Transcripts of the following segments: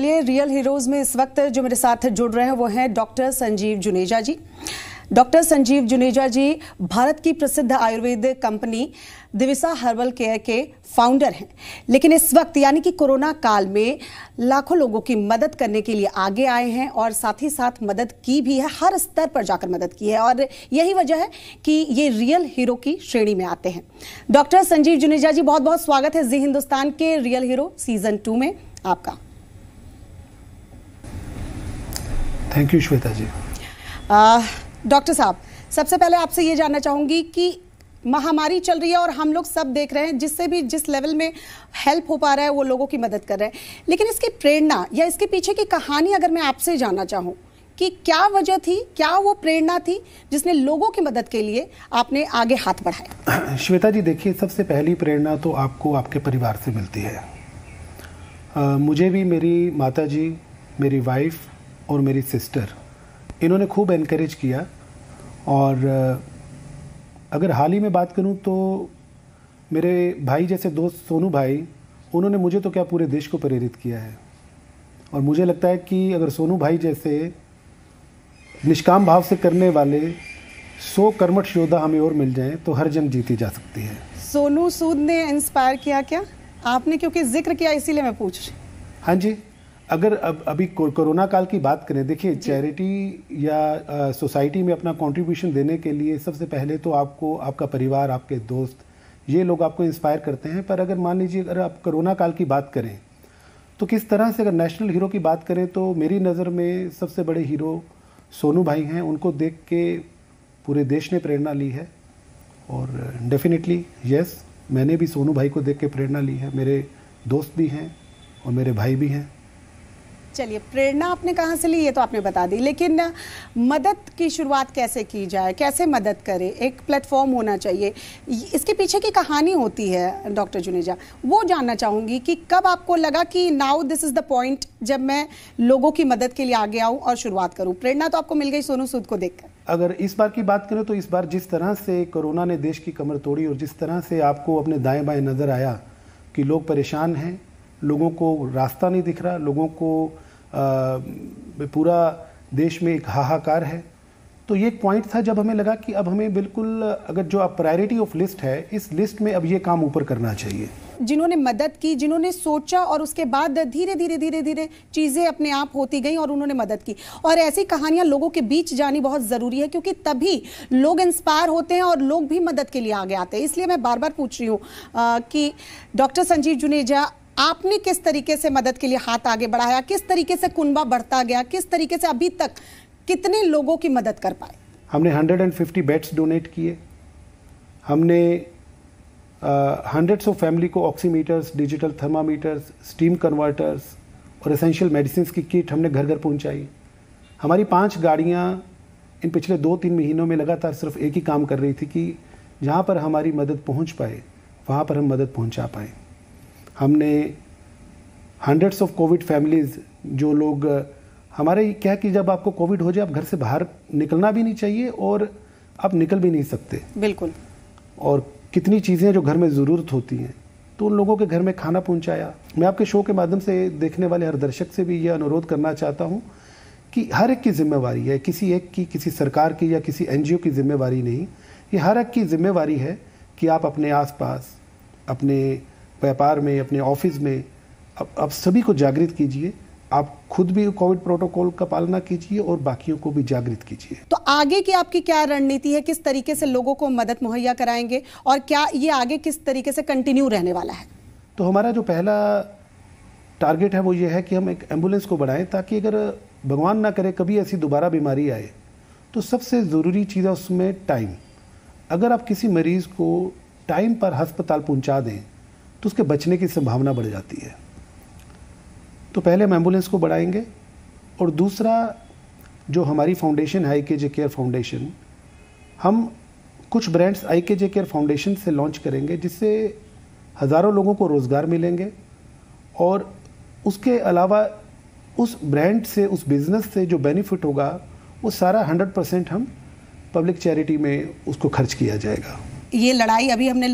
चलिए real heroes में इस वक्त जो मेरे साथ जुड़ रहे हैं वो हैं डॉक्टर संजीव जुनेजा जी डॉक्टर संजीव जुनेजा जी भारत की प्रसिद्ध Ayurveda company Divisa herbal care के फाउंडर हैं लेकिन इस वक्त यानी कि कोरोना काल में लाखों लोगों की मदद करने के लिए आगे आए हैं और साथ ही साथ मदद की भी है हर स्तर पर जाकर मदद की है और यही वजह है कि ये रियल हीरो की श्रेणी में आते हैं डॉक्टर संजीव जुनेजा जी बहुत बहुत स्वागत है जी हिंदुस्तान के रियल हीरो सीजन टू में आपका thank you Shweta ji doctor साहब सबसे पहले आपसे ये जानना चाहूँगी कि महामारी चल रही है और हम लोग सब देख रहे हैं जिससे भी जिस लेवल में हेल्प हो पा रहा है वो लोगों की मदद कर रहे हैं लेकिन इसकी प्रेरणा या इसके पीछे की कहानी अगर मैं आपसे जानना चाहूँ कि क्या वजह थी क्या वो प्रेरणा थी जिसने लोगों की मदद के लिए आपने आगे हाथ बढ़ाया श्वेता जी देखिए सबसे पहली प्रेरणा तो आपको आपके परिवार से मिलती है आ, मुझे भी मेरी माता जी मेरी वाइफ और मेरी सिस्टर इन्होंने खूब इनक्रेज किया और अगर हाल ही में बात करूं तो मेरे भाई जैसे दोस्त सोनू भाई उन्होंने मुझे तो क्या पूरे देश को प्रेरित किया है और मुझे लगता है कि अगर सोनू भाई जैसे निष्काम भाव से करने वाले सो कर्मठ योद्धा हमें और मिल जाएं तो हर जंग जीती जा सकती है सोनू सूद ने इंस्पायर किया क्या आपने क्योंकि जिक्र किया इसीलिए मैं पूछ हाँ जी अगर अब अभी कोरोना काल की बात करें देखिए चैरिटी या सोसाइटी में अपना कंट्रीब्यूशन देने के लिए सबसे पहले तो आपको आपका परिवार आपके दोस्त ये लोग आपको इंस्पायर करते हैं पर अगर मान लीजिए अगर आप कोरोना काल की बात करें तो किस तरह से अगर नेशनल हीरो की बात करें तो मेरी नज़र में सबसे बड़े हीरो सोनू भाई हैं उनको देख के पूरे देश ने प्रेरणा ली है और डेफिनेटली यस मैंने भी सोनू भाई को देख के प्रेरणा ली है मेरे दोस्त भी हैं और मेरे भाई भी हैं चलिए प्रेरणा आपने कहाँ से ली ये तो आपने बता दी लेकिन मदद की शुरुआत कैसे की जाए कैसे मदद करे एक प्लेटफॉर्म होना चाहिए इसके पीछे की कहानी होती है डॉक्टर जुनेजा वो जानना चाहूँगी कि कब आपको लगा कि now this is the point जब मैं लोगों की मदद के लिए आगे आऊँ और शुरुआत करूँ प्रेरणा तो आपको मिल गई सोनू सूद को देखकर अगर इस बार की बात करें तो इस बार जिस तरह से कोरोना ने देश की कमर तोड़ी और जिस तरह से आपको अपने दाएं बाएं नज़र आया कि लोग परेशान हैं लोगों को रास्ता नहीं दिख रहा लोगों को आ, पूरा देश में एक हाहाकार है तो ये पॉइंट था जब हमें लगा कि अब हमें बिल्कुल अगर जो अब प्रायोरिटी ऑफ लिस्ट है इस लिस्ट में अब ये काम ऊपर करना चाहिए जिन्होंने मदद की जिन्होंने सोचा और उसके बाद धीरे धीरे धीरे धीरे चीज़ें अपने आप होती गई और उन्होंने मदद की और ऐसी कहानियां लोगों के बीच जानी बहुत ज़रूरी है क्योंकि तभी लोग इंस्पायर होते हैं और लोग भी मदद के लिए आगे आते हैं इसलिए मैं बार बार पूछ रही हूँ कि डॉक्टर संजीव जुनेजा आपने किस तरीके से मदद के लिए हाथ आगे बढ़ाया किस तरीके से कुनबा बढ़ता गया किस तरीके से अभी तक कितने लोगों की मदद कर पाए हमने 150 बेड्स डोनेट किए हमने हंड्रेड्स ऑफ फैमिली को oximeters digital thermometers steam converters और एसेंशियल मेडिसिन की किट हमने घर घर पहुंचाई हमारी पांच गाड़ियां इन पिछले दो तीन महीनों में लगातार सिर्फ एक ही काम कर रही थी कि जहां पर हमारी मदद पहुंच पाए वहां पर हम मदद पहुंचा पाएँ हमने हंड्रेड्स ऑफ कोविड फैमिलीज़ जो लोग हमारे क्या कि जब आपको कोविड हो जाए आप घर से बाहर निकलना भी नहीं चाहिए और आप निकल भी नहीं सकते बिल्कुल और कितनी चीज़ें जो घर में ज़रूरत होती हैं तो उन लोगों के घर में खाना पहुंचाया मैं आपके शो के माध्यम से देखने वाले हर दर्शक से भी यह अनुरोध करना चाहता हूं कि हर एक की जिम्मेवारी है किसी एक की किसी सरकार की या किसी एनजीओ की जिम्मेवारी नहीं ये हर एक की जिम्मेवारी है कि आप अपने आसपास अपने व्यापार में अपने ऑफिस में अब आप सभी को जागृत कीजिए आप खुद भी कोविड प्रोटोकॉल का पालना कीजिए और बाकियों को भी जागृत कीजिए तो आगे की आपकी क्या रणनीति है किस तरीके से लोगों को मदद मुहैया कराएंगे और क्या ये आगे किस तरीके से कंटिन्यू रहने वाला है तो हमारा जो पहला टारगेट है वो ये है कि हम एक एम्बुलेंस को बढ़ाएं ताकि अगर भगवान ना करे कभी ऐसी दोबारा बीमारी आए तो सबसे ज़रूरी चीज़ है उसमें टाइम अगर आप किसी मरीज़ को टाइम पर अस्पताल पहुंचा दें तो उसके बचने की संभावना बढ़ जाती है तो पहले हम एम्बुलेंस को बढ़ाएंगे और दूसरा जो हमारी फाउंडेशन है आई के जे केयर फाउंडेशन हम कुछ brands I K J care foundation से लॉन्च करेंगे जिससे हज़ारों लोगों को रोज़गार मिलेंगे और उसके अलावा उस ब्रांड से उस बिज़नेस से जो बेनिफिट होगा वो सारा 100 परसेंट हम पब्लिक चैरिटी में उसको खर्च किया जाएगा ये लड़ाई अभी हमने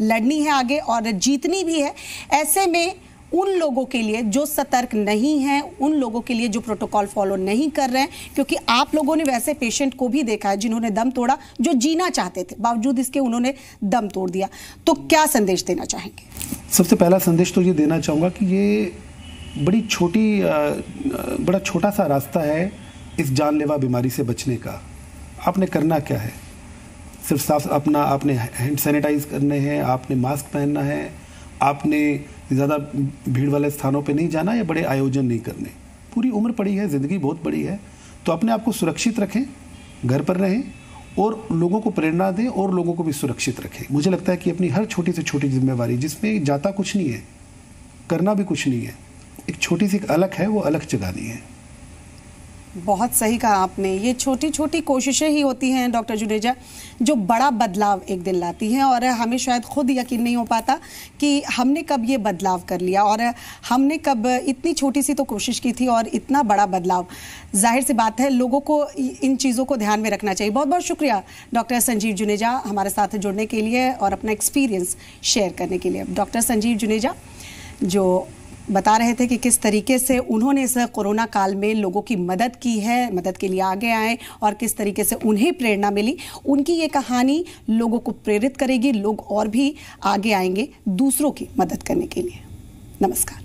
लड़नी है आगे और जीतनी भी है ऐसे में उन लोगों के लिए जो सतर्क नहीं हैं उन लोगों के लिए जो प्रोटोकॉल फॉलो नहीं कर रहे हैं क्योंकि आप लोगों ने वैसे पेशेंट को भी देखा है जिन्होंने दम तोड़ा जो जीना चाहते थे बावजूद इसके उन्होंने दम तोड़ दिया तो क्या संदेश देना चाहेंगे सबसे पहला संदेश तो ये देना चाहूँगा कि ये बड़ी छोटी बड़ा छोटा सा रास्ता है इस जानलेवा बीमारी से बचने का आपने करना क्या है सिर्फ साफ अपना आपने हैंड सैनिटाइज करने हैं आपने मास्क पहनना है आपने ज़्यादा भीड़ वाले स्थानों पे नहीं जाना या बड़े आयोजन नहीं करने पूरी उम्र पड़ी है ज़िंदगी बहुत बड़ी है तो अपने आप को सुरक्षित रखें घर पर रहें और लोगों को प्रेरणा दें और लोगों को भी सुरक्षित रखें मुझे लगता है कि अपनी हर छोटी से छोटी जिम्मेवारी जिसमें जाता कुछ नहीं है करना भी कुछ नहीं है एक छोटी सी एक अलग है वो अलग जगानी है बहुत सही कहा आपने ये छोटी छोटी कोशिशें ही होती हैं डॉक्टर जुनेजा जो बड़ा बदलाव एक दिन लाती हैं और हमें शायद खुद यकीन नहीं हो पाता कि हमने कब ये बदलाव कर लिया और हमने कब इतनी छोटी सी तो कोशिश की थी और इतना बड़ा बदलाव जाहिर सी बात है लोगों को इन चीज़ों को ध्यान में रखना चाहिए बहुत बहुत शुक्रिया डॉक्टर संजीव जुनेजा हमारे साथ जुड़ने के लिए और अपना एक्सपीरियंस शेयर करने के लिए डॉक्टर संजीव जुनेजा जो बता रहे थे कि किस तरीके से उन्होंने इस कोरोना काल में लोगों की मदद की है मदद के लिए आगे आए और किस तरीके से उन्हें प्रेरणा मिली उनकी ये कहानी लोगों को प्रेरित करेगी लोग और भी आगे आएंगे दूसरों की मदद करने के लिए नमस्कार